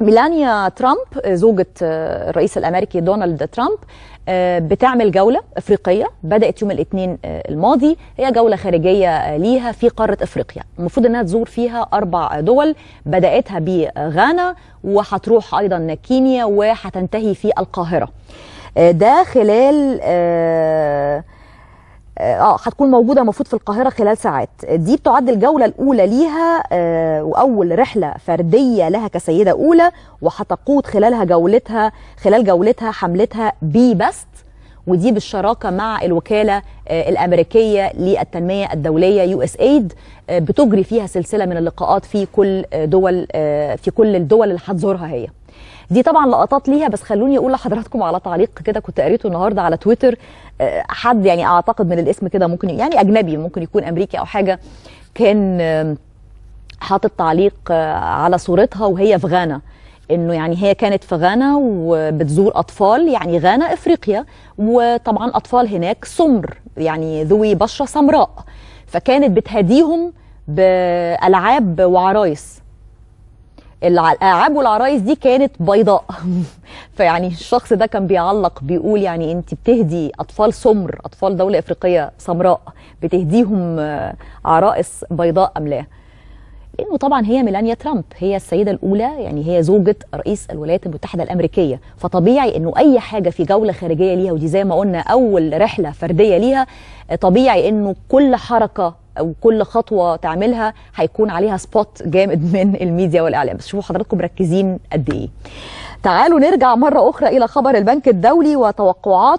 ميلانيا ترامب آه، زوجة آه، الرئيس الأمريكي دونالد ترامب آه، بتعمل جولة أفريقية بدأت يوم الاثنين الماضي هي جولة خارجية ليها في قارة أفريقيا المفروض أنها تزور فيها أربع دول بدأتها بغانا وهتروح أيضا كينيا وهتنتهي في القاهرة ده خلال آه،, اه هتكون موجوده المفروض في القاهره خلال ساعات دي بتعد الجوله الاولى ليها آه واول رحله فرديه لها كسيده اولى وهتقود خلالها جولتها خلال جولتها حملتها بي بست ودي بالشراكه مع الوكاله آه، الامريكيه للتنميه الدوليه يو اس ايد بتجري فيها سلسله من اللقاءات في كل آه، دول في كل الدول اللي هتزورها هي دي طبعا لقطات ليها بس خلوني اقول لحضراتكم على تعليق كده كنت قريته النهارده على تويتر آه، حد يعني اعتقد من الاسم كده ممكن يعني اجنبي ممكن يكون امريكي او حاجه كان آه، حاطط تعليق آه، على صورتها وهي في غانا انه يعني هي كانت في غانا وبتزور اطفال يعني غانا افريقيا وطبعا اطفال هناك سمر يعني ذوي بشره سمراء فكانت بتهديهم بالعاب وعرايس الالعاب والعرايس دي كانت بيضاء فيعني الشخص ده كان بيعلق بيقول يعني أنت بتهدي أطفال سمر أطفال دولة إفريقية سمراء بتهديهم آه، عرائس بيضاء أم لا لأنه طبعا هي ميلانيا ترامب هي السيدة الأولى يعني هي زوجة رئيس الولايات المتحدة الأمريكية فطبيعي أنه أي حاجة في جولة خارجية ليها ودي زي ما قلنا أول رحلة فردية ليها آه، طبيعي أنه كل حركة وكل خطوه تعملها هيكون عليها سبوت جامد من الميديا والاعلام بس شوفوا حضراتكم مركزين قد ايه تعالوا نرجع مره اخرى الى خبر البنك الدولي وتوقعات